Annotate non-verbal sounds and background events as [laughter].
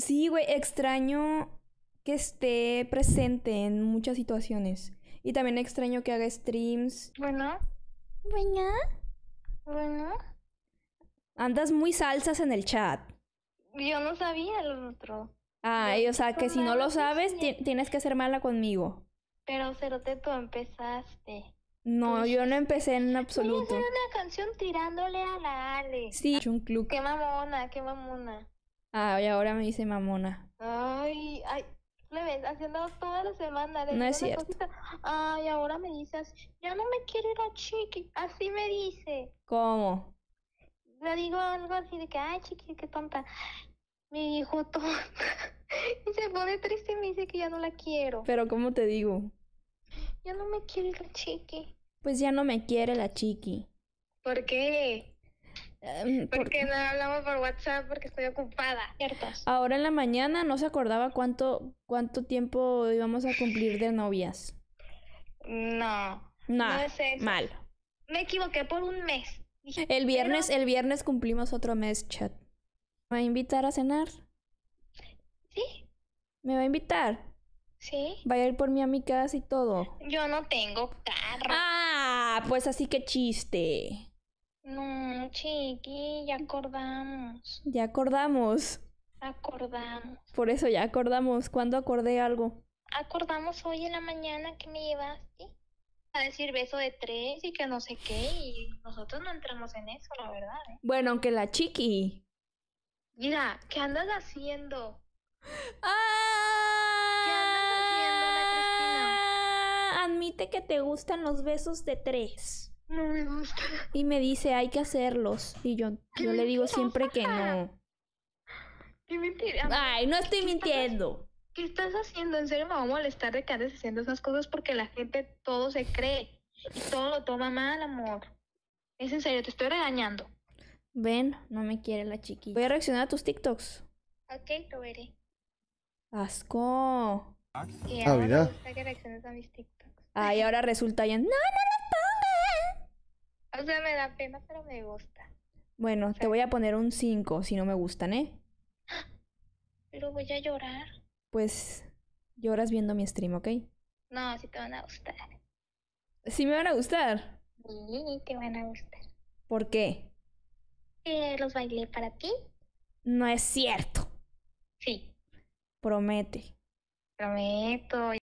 Sí, güey, extraño que esté presente en muchas situaciones. Y también extraño que haga streams. Bueno. Bueno. Bueno. Andas muy salsas en el chat. Yo no sabía lo otro. Ah, o sea, que si no lo sabes, tienes que ser mala conmigo. Pero Cerote, tú empezaste. No, yo no empecé en absoluto. Yo absoluto. una canción tirándole a la Ale. Sí, Qué mamona, qué mamona. Ah, y ahora me dice mamona. Ay, ay, le ves haciendo toda la semana. de no es cierto. Ay, ahora me dices, ya no me quiere ir a chiqui. Así me dice. ¿Cómo? Le digo algo así de que, ay, chiqui, qué tonta. mi dijo tonta. [laughs] y se pone triste y me dice que ya no la quiero. Pero, ¿cómo te digo? Ya no me quiere la chiqui. Pues ya no me quiere la chiqui. ¿Por qué? Em, porque no hablamos por WhatsApp porque estoy ocupada, Ahora en la mañana no se acordaba cuánto, cuánto tiempo íbamos a cumplir de novias. No. No, mal. Me equivoqué por un mes. El viernes, el viernes cumplimos otro mes, chat. ¿Me va a invitar a cenar? Sí. ¿Me va a invitar? Sí. Va a ir por mí a mi casa y todo. Yo no tengo carro. Ah, pues así que chiste. No chiqui, ya acordamos. Ya acordamos. Acordamos. Por eso ya acordamos. ¿Cuándo acordé algo? Acordamos hoy en la mañana que me llevaste a decir beso de tres y que no sé qué. Y nosotros no entramos en eso, la verdad. ¿eh? Bueno, aunque la chiqui. Mira, ¿qué andas haciendo? ¡Ah! ¿Qué andas haciendo, la Cristina? Admite que te gustan los besos de tres. No me gusta. Y me dice, hay que hacerlos. Y yo, yo le digo siempre que no. Ay, no estoy mintiendo. ¿Qué estás haciendo? En serio me va a molestar de que andes haciendo esas cosas porque la gente todo se cree y todo lo toma mal, amor. Es en serio, te estoy regañando. Ven, no me quiere la chiquilla. Voy a reaccionar a tus TikToks. Ok, lo veré. Asco. Y ah, ahora que a mis TikToks. Ay, ahora resulta ya. No, no, no me da pena, pero me gusta. Bueno, te voy a poner un 5 si no me gustan, ¿eh? Pero voy a llorar. Pues lloras viendo mi stream, ¿ok? No, si te van a gustar. si me van a gustar? Sí, te van a gustar. ¿Por qué? Que los bailé para ti. No es cierto. Sí. Promete. Prometo.